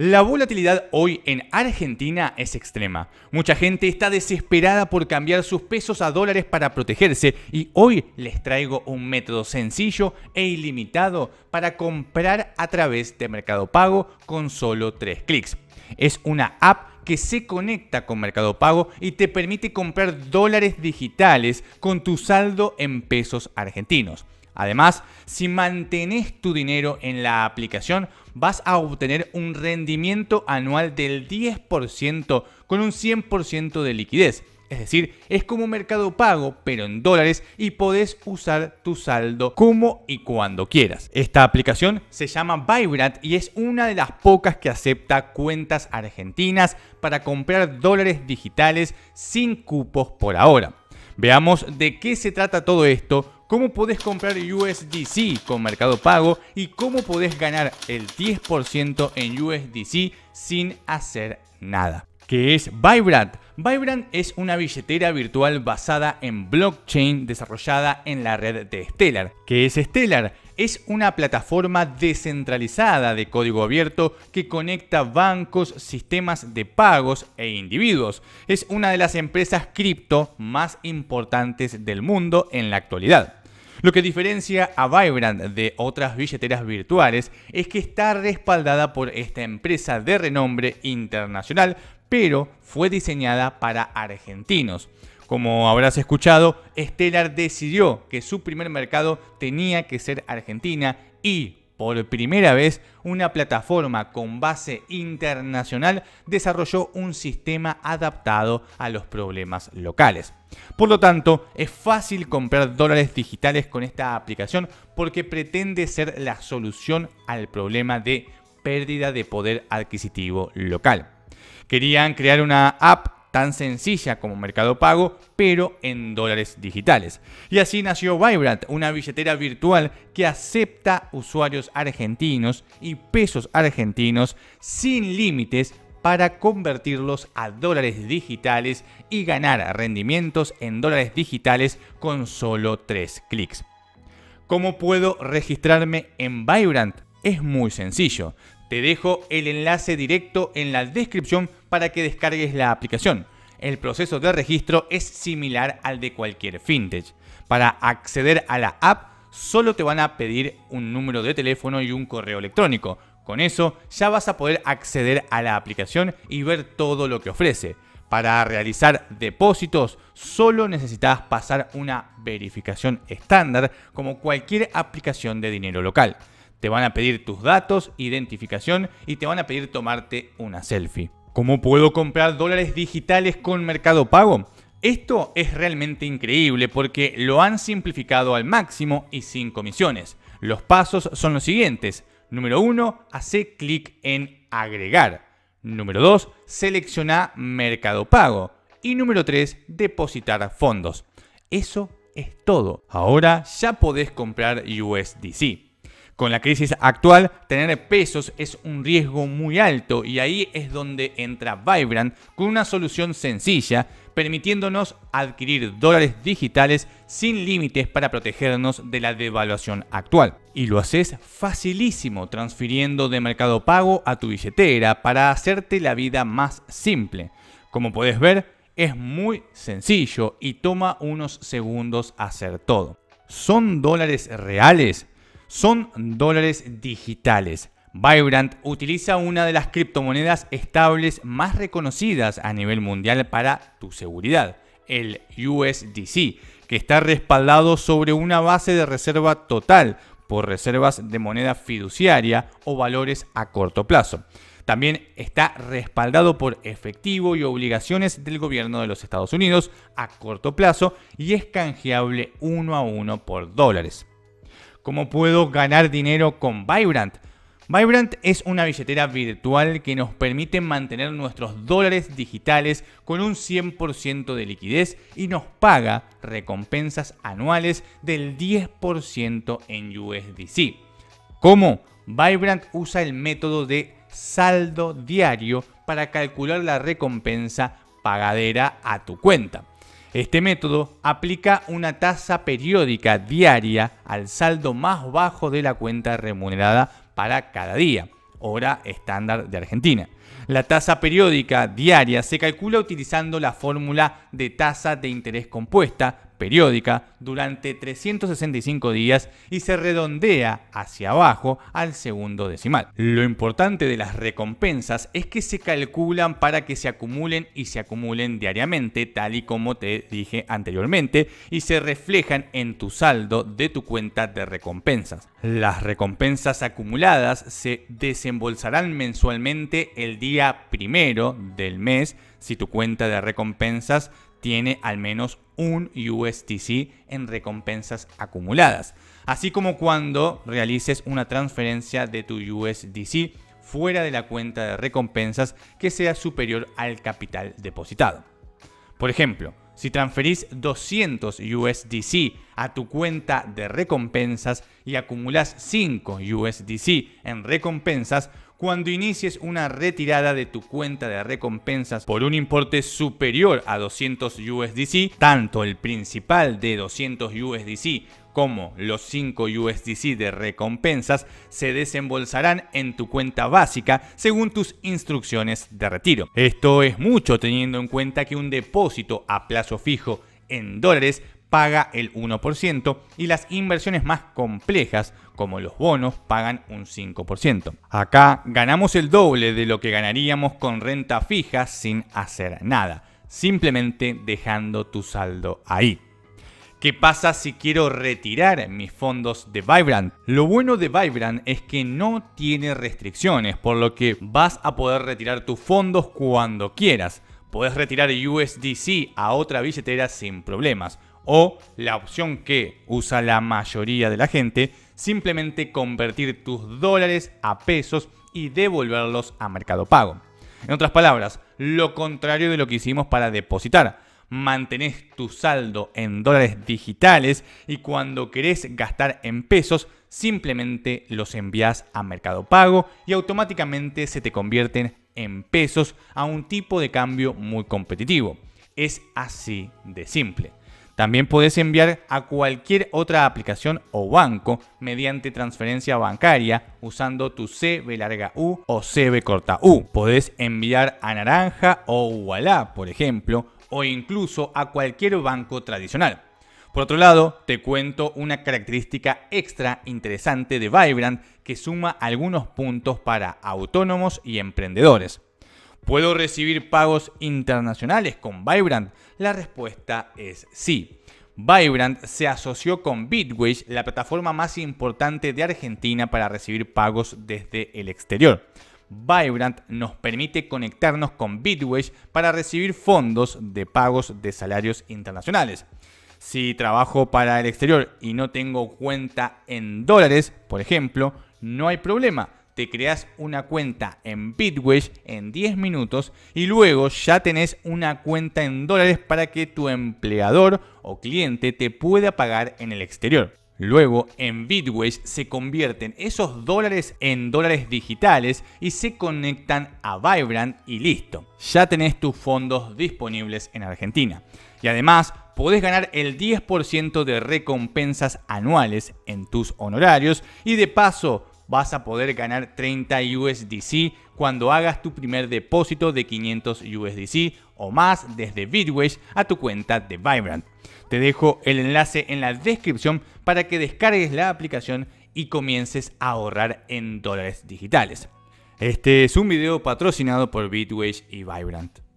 La volatilidad hoy en Argentina es extrema. Mucha gente está desesperada por cambiar sus pesos a dólares para protegerse y hoy les traigo un método sencillo e ilimitado para comprar a través de Mercado Pago con solo 3 clics. Es una app que se conecta con Mercado Pago y te permite comprar dólares digitales con tu saldo en pesos argentinos. Además, si mantenés tu dinero en la aplicación, vas a obtener un rendimiento anual del 10% con un 100% de liquidez. Es decir, es como mercado pago, pero en dólares y podés usar tu saldo como y cuando quieras. Esta aplicación se llama Vibrant y es una de las pocas que acepta cuentas argentinas para comprar dólares digitales sin cupos por ahora. Veamos de qué se trata todo esto, cómo podés comprar USDC con Mercado Pago y cómo podés ganar el 10% en USDC sin hacer nada que es Vibrant. Vibrant es una billetera virtual basada en blockchain desarrollada en la red de Stellar. ¿Qué es Stellar? Es una plataforma descentralizada de código abierto que conecta bancos, sistemas de pagos e individuos. Es una de las empresas cripto más importantes del mundo en la actualidad. Lo que diferencia a Vibrant de otras billeteras virtuales es que está respaldada por esta empresa de renombre internacional pero fue diseñada para argentinos. Como habrás escuchado, Stellar decidió que su primer mercado tenía que ser Argentina y, por primera vez, una plataforma con base internacional desarrolló un sistema adaptado a los problemas locales. Por lo tanto, es fácil comprar dólares digitales con esta aplicación porque pretende ser la solución al problema de pérdida de poder adquisitivo local. Querían crear una app tan sencilla como Mercado Pago, pero en dólares digitales. Y así nació Vibrant, una billetera virtual que acepta usuarios argentinos y pesos argentinos sin límites para convertirlos a dólares digitales y ganar rendimientos en dólares digitales con solo 3 clics. ¿Cómo puedo registrarme en Vibrant? Es muy sencillo. Te dejo el enlace directo en la descripción para que descargues la aplicación. El proceso de registro es similar al de cualquier fintech. Para acceder a la app solo te van a pedir un número de teléfono y un correo electrónico. Con eso ya vas a poder acceder a la aplicación y ver todo lo que ofrece. Para realizar depósitos solo necesitas pasar una verificación estándar como cualquier aplicación de dinero local. Te van a pedir tus datos, identificación y te van a pedir tomarte una selfie. ¿Cómo puedo comprar dólares digitales con Mercado Pago? Esto es realmente increíble porque lo han simplificado al máximo y sin comisiones. Los pasos son los siguientes. Número 1, hace clic en agregar. Número 2, selecciona Mercado Pago. Y número 3, depositar fondos. Eso es todo. Ahora ya podés comprar USDC con la crisis actual, tener pesos es un riesgo muy alto y ahí es donde entra Vibrant con una solución sencilla, permitiéndonos adquirir dólares digitales sin límites para protegernos de la devaluación actual. Y lo haces facilísimo transfiriendo de mercado pago a tu billetera para hacerte la vida más simple. Como puedes ver, es muy sencillo y toma unos segundos hacer todo. ¿Son dólares reales? son dólares digitales. Vibrant utiliza una de las criptomonedas estables más reconocidas a nivel mundial para tu seguridad, el USDC, que está respaldado sobre una base de reserva total por reservas de moneda fiduciaria o valores a corto plazo. También está respaldado por efectivo y obligaciones del gobierno de los Estados Unidos a corto plazo y es canjeable uno a uno por dólares cómo puedo ganar dinero con Vibrant. Vibrant es una billetera virtual que nos permite mantener nuestros dólares digitales con un 100% de liquidez y nos paga recompensas anuales del 10% en USDC. ¿Cómo? Vibrant usa el método de saldo diario para calcular la recompensa pagadera a tu cuenta. Este método aplica una tasa periódica diaria al saldo más bajo de la cuenta remunerada para cada día, hora estándar de Argentina. La tasa periódica diaria se calcula utilizando la fórmula de tasa de interés compuesta periódica durante 365 días y se redondea hacia abajo al segundo decimal. Lo importante de las recompensas es que se calculan para que se acumulen y se acumulen diariamente, tal y como te dije anteriormente, y se reflejan en tu saldo de tu cuenta de recompensas. Las recompensas acumuladas se desembolsarán mensualmente el día primero del mes si tu cuenta de recompensas tiene al menos un USDC en recompensas acumuladas. Así como cuando realices una transferencia de tu USDC fuera de la cuenta de recompensas que sea superior al capital depositado. Por ejemplo, si transferís 200 USDC a tu cuenta de recompensas y acumulas 5 USDC en recompensas, cuando inicies una retirada de tu cuenta de recompensas por un importe superior a 200 USDC, tanto el principal de 200 USDC como los 5 USDC de recompensas se desembolsarán en tu cuenta básica según tus instrucciones de retiro. Esto es mucho teniendo en cuenta que un depósito a plazo fijo en dólares paga el 1% y las inversiones más complejas, como los bonos, pagan un 5%. Acá ganamos el doble de lo que ganaríamos con renta fija sin hacer nada, simplemente dejando tu saldo ahí. ¿Qué pasa si quiero retirar mis fondos de Vibrant? Lo bueno de Vibrant es que no tiene restricciones, por lo que vas a poder retirar tus fondos cuando quieras. Puedes retirar USDC a otra billetera sin problemas o la opción que usa la mayoría de la gente, simplemente convertir tus dólares a pesos y devolverlos a Mercado Pago. En otras palabras, lo contrario de lo que hicimos para depositar. Mantenés tu saldo en dólares digitales y cuando querés gastar en pesos, simplemente los envías a Mercado Pago y automáticamente se te convierten en pesos a un tipo de cambio muy competitivo. Es así de simple. También podés enviar a cualquier otra aplicación o banco mediante transferencia bancaria usando tu CB larga U o CB corta U. Podés enviar a Naranja o UALA, por ejemplo, o incluso a cualquier banco tradicional. Por otro lado, te cuento una característica extra interesante de Vibrant que suma algunos puntos para autónomos y emprendedores. Puedo recibir pagos internacionales con Vibrant la respuesta es sí. Vibrant se asoció con Bitwish, la plataforma más importante de Argentina para recibir pagos desde el exterior. Vibrant nos permite conectarnos con Bitwish para recibir fondos de pagos de salarios internacionales. Si trabajo para el exterior y no tengo cuenta en dólares, por ejemplo, no hay problema te creas una cuenta en Bitwish en 10 minutos y luego ya tenés una cuenta en dólares para que tu empleador o cliente te pueda pagar en el exterior. Luego en Bitwage se convierten esos dólares en dólares digitales y se conectan a Vibrant y listo. Ya tenés tus fondos disponibles en Argentina. Y además podés ganar el 10% de recompensas anuales en tus honorarios y de paso vas a poder ganar 30 USDC cuando hagas tu primer depósito de 500 USDC o más desde Bitwage a tu cuenta de Vibrant. Te dejo el enlace en la descripción para que descargues la aplicación y comiences a ahorrar en dólares digitales. Este es un video patrocinado por Bitwage y Vibrant.